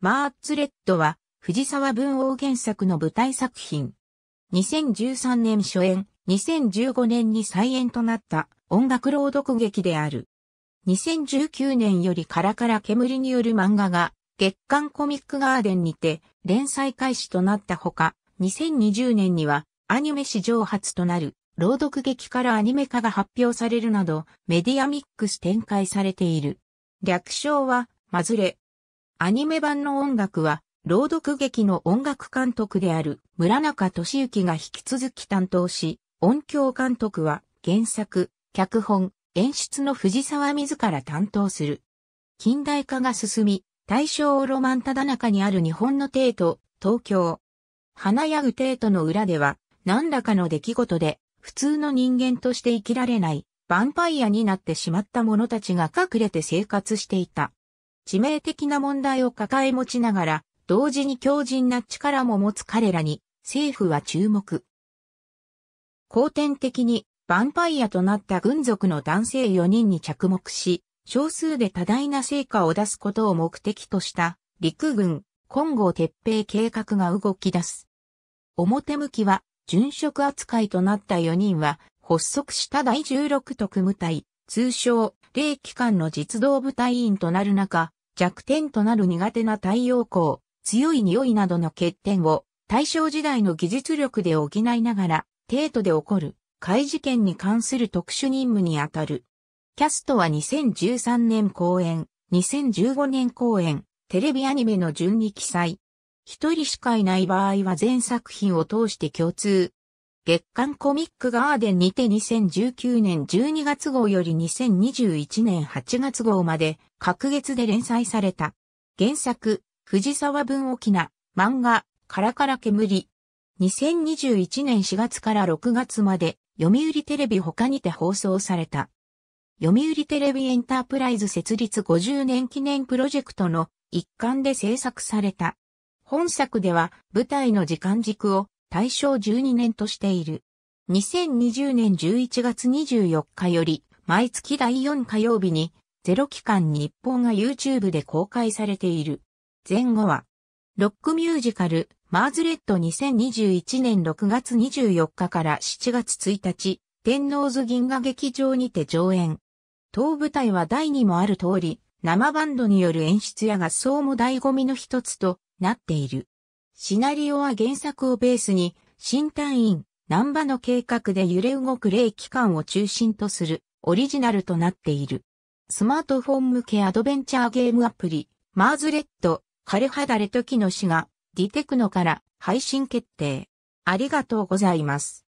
マーツレッドは、藤沢文王原作の舞台作品。2013年初演、2015年に再演となった音楽朗読劇である。2019年よりカラカラ煙による漫画が、月刊コミックガーデンにて連載開始となったほか、2020年にはアニメ史上初となる朗読劇からアニメ化が発表されるなど、メディアミックス展開されている。略称は、マズレ。アニメ版の音楽は、朗読劇の音楽監督である村中敏之が引き続き担当し、音響監督は原作、脚本、演出の藤沢自ら担当する。近代化が進み、大正ロマンただ中にある日本の帝都、東京。華やぐ帝都の裏では、何らかの出来事で、普通の人間として生きられない、ヴァンパイアになってしまった者たちが隠れて生活していた。致命的な問題を抱え持ちながら、同時に強靭な力も持つ彼らに、政府は注目。後天的に、ヴァンパイアとなった軍属の男性4人に着目し、少数で多大な成果を出すことを目的とした、陸軍、金剛鉄平計画が動き出す。表向きは、殉職扱いとなった4人は、発足した第16特務隊、通称、霊機関の実動部隊員となる中、弱点となる苦手な太陽光、強い匂いなどの欠点を大正時代の技術力で補いながら、帝都で起こる怪事件に関する特殊任務にあたる。キャストは2013年公演、2015年公演、テレビアニメの順に記載。一人しかいない場合は全作品を通して共通、月刊コミックガーデンにて2019年12月号より2021年8月号まで各月で連載された。原作、藤沢文沖な漫画、カラカラ煙。2021年4月から6月まで読売テレビ他にて放送された。読売テレビエンタープライズ設立50年記念プロジェクトの一環で制作された。本作では舞台の時間軸を大正12年としている。2020年11月24日より、毎月第4火曜日に、ゼロ期間日報が YouTube で公開されている。前後は、ロックミュージカル、マーズレッド2021年6月24日から7月1日、天王洲銀河劇場にて上演。当舞台は第2もある通り、生バンドによる演出や合奏も醍醐味の一つとなっている。シナリオは原作をベースに、新隊員、難波の計画で揺れ動く霊機関を中心とするオリジナルとなっている。スマートフォン向けアドベンチャーゲームアプリ、マーズレッド、枯れ肌れ時の死が、ディテクノから配信決定。ありがとうございます。